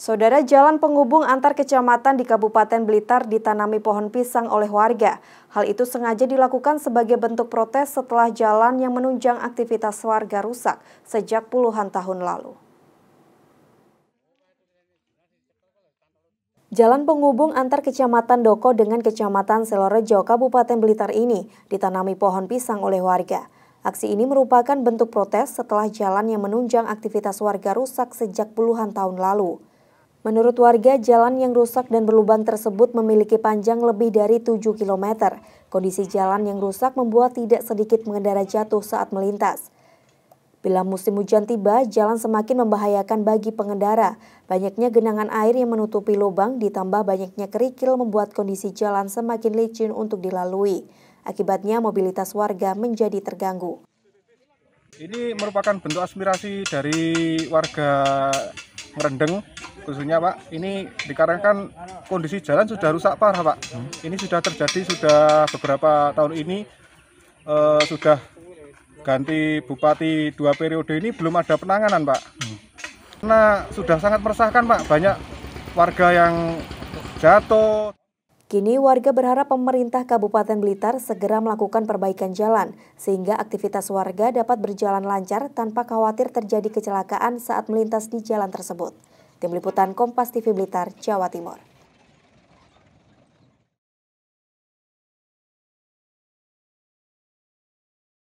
Saudara jalan penghubung antar kecamatan di Kabupaten Blitar ditanami pohon pisang oleh warga. Hal itu sengaja dilakukan sebagai bentuk protes setelah jalan yang menunjang aktivitas warga rusak sejak puluhan tahun lalu. Jalan penghubung antar kecamatan Doko dengan kecamatan Selorejo, Kabupaten Blitar ini ditanami pohon pisang oleh warga. Aksi ini merupakan bentuk protes setelah jalan yang menunjang aktivitas warga rusak sejak puluhan tahun lalu. Menurut warga, jalan yang rusak dan berlubang tersebut memiliki panjang lebih dari 7 km. Kondisi jalan yang rusak membuat tidak sedikit pengendara jatuh saat melintas. Bila musim hujan tiba, jalan semakin membahayakan bagi pengendara. Banyaknya genangan air yang menutupi lubang ditambah banyaknya kerikil membuat kondisi jalan semakin licin untuk dilalui. Akibatnya mobilitas warga menjadi terganggu. Ini merupakan bentuk aspirasi dari warga merendeng khususnya Pak. Ini dikarenakan kondisi jalan sudah rusak parah Pak. Hmm. Ini sudah terjadi sudah beberapa tahun ini eh, sudah ganti bupati dua periode ini belum ada penanganan Pak. Hmm. Karena sudah sangat meresahkan Pak. Banyak warga yang jatuh. Kini warga berharap pemerintah Kabupaten Blitar segera melakukan perbaikan jalan sehingga aktivitas warga dapat berjalan lancar tanpa khawatir terjadi kecelakaan saat melintas di jalan tersebut. Tim Liputan Kompas TV Blitar, Jawa Timur.